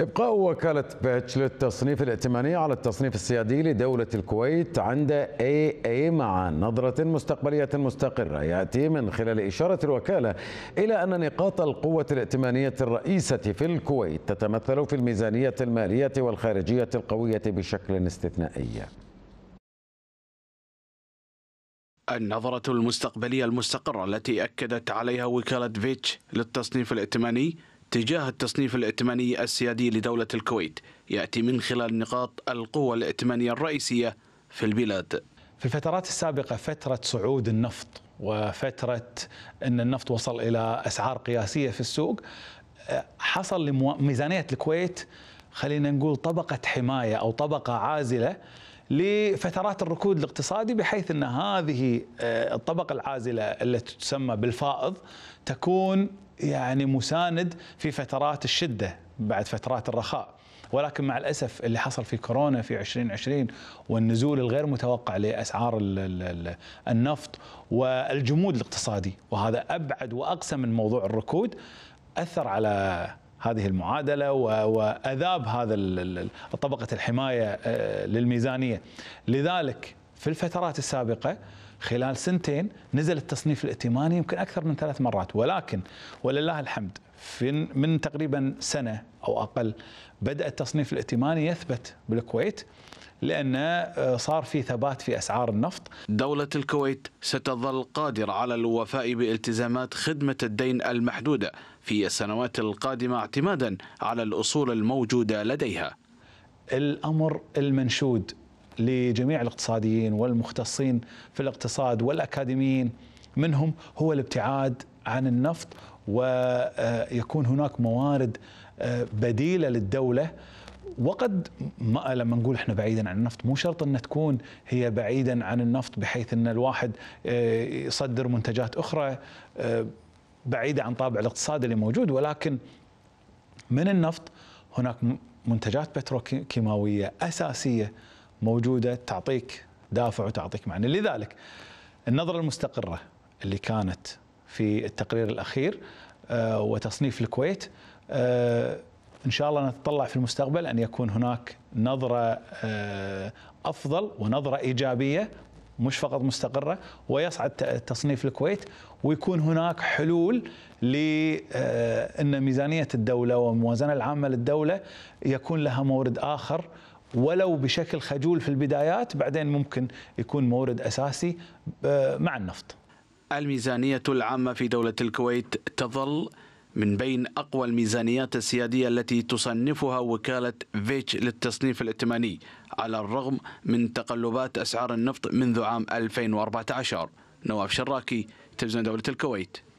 إبقاء وكالة بيتش للتصنيف الائتماني على التصنيف السيادي لدولة الكويت عند AA مع نظرة مستقبلية مستقرة يأتي من خلال إشارة الوكالة إلى أن نقاط القوة الائتمانية الرئيسة في الكويت تتمثل في الميزانية المالية والخارجية القوية بشكل استثنائي النظرة المستقبلية المستقرة التي أكدت عليها وكالة فيتش للتصنيف الائتماني تجاه التصنيف الائتماني السيادي لدولة الكويت يأتي من خلال نقاط القوة الائتمانية الرئيسية في البلاد في الفترات السابقة فترة صعود النفط وفترة أن النفط وصل إلى أسعار قياسية في السوق حصل لميزانية الكويت خلينا نقول طبقة حماية أو طبقة عازلة لفترات الركود الاقتصادي بحيث ان هذه آه، الطبقه العازله التي تسمى بالفائض تكون يعني مساند في فترات الشده بعد فترات الرخاء. ولكن مع الاسف اللي حصل في كورونا في 2020 والنزول الغير متوقع لاسعار النفط والجمود الاقتصادي وهذا ابعد واقسى من موضوع الركود اثر على هذه المعادله واذاب هذا طبقه الحمايه آه، للميزانيه لذلك في الفترات السابقه خلال سنتين نزل التصنيف الائتماني يمكن اكثر من ثلاث مرات ولكن ولله الحمد في من تقريبا سنه او اقل بدا التصنيف الائتماني يثبت بالكويت لأن آه، صار في ثبات في أسعار النفط دولة الكويت ستظل قادرة على الوفاء بالتزامات خدمة الدين المحدودة في السنوات القادمة اعتمادا على الأصول الموجودة لديها الأمر المنشود لجميع الاقتصاديين والمختصين في الاقتصاد والأكاديميين منهم هو الابتعاد عن النفط ويكون آه، هناك موارد آه، بديله للدوله وقد ما لما نقول احنا بعيدا عن النفط مو شرط ان تكون هي بعيدا عن النفط بحيث ان الواحد آه، يصدر منتجات اخرى آه، بعيده عن طابع الاقتصاد اللي موجود ولكن من النفط هناك منتجات بتروكيماويه اساسيه موجوده تعطيك دافع وتعطيك معنى لذلك النظره المستقره اللي كانت في التقرير الاخير آه، وتصنيف الكويت ان شاء الله نتطلع في المستقبل ان يكون هناك نظره آه، افضل ونظره ايجابيه مش فقط مستقره ويصعد تصنيف الكويت ويكون هناك حلول لان آه، ميزانيه الدوله والموازنه العامه للدوله يكون لها مورد اخر ولو بشكل خجول في البدايات بعدين ممكن يكون مورد اساسي آه، مع النفط. الميزانيه العامه في دوله الكويت تظل من بين أقوى الميزانيات السيادية التي تصنفها وكالة فيتش للتصنيف الائتماني على الرغم من تقلبات أسعار النفط منذ عام 2014 نواف شراكي تلفزيون دولة الكويت